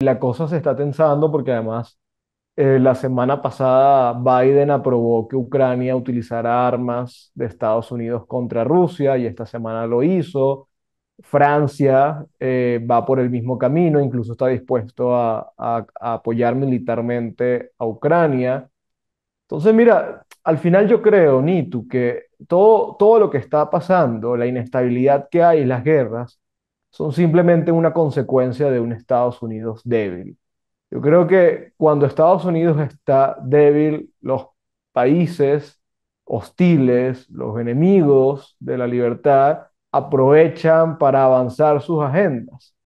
La cosa se está tensando porque además eh, la semana pasada Biden aprobó que Ucrania utilizara armas de Estados Unidos contra Rusia y esta semana lo hizo. Francia eh, va por el mismo camino, incluso está dispuesto a, apoyar militarmente a Ucrania. Entonces, mira, al final yo creo, Nitu, que todo, todo lo que está pasando, la inestabilidad que hay, las guerras, son simplemente una consecuencia de un Estados Unidos débil. Yo creo que cuando Estados Unidos está débil, los países hostiles, los enemigos de la libertad, aprovechan para avanzar sus agendas.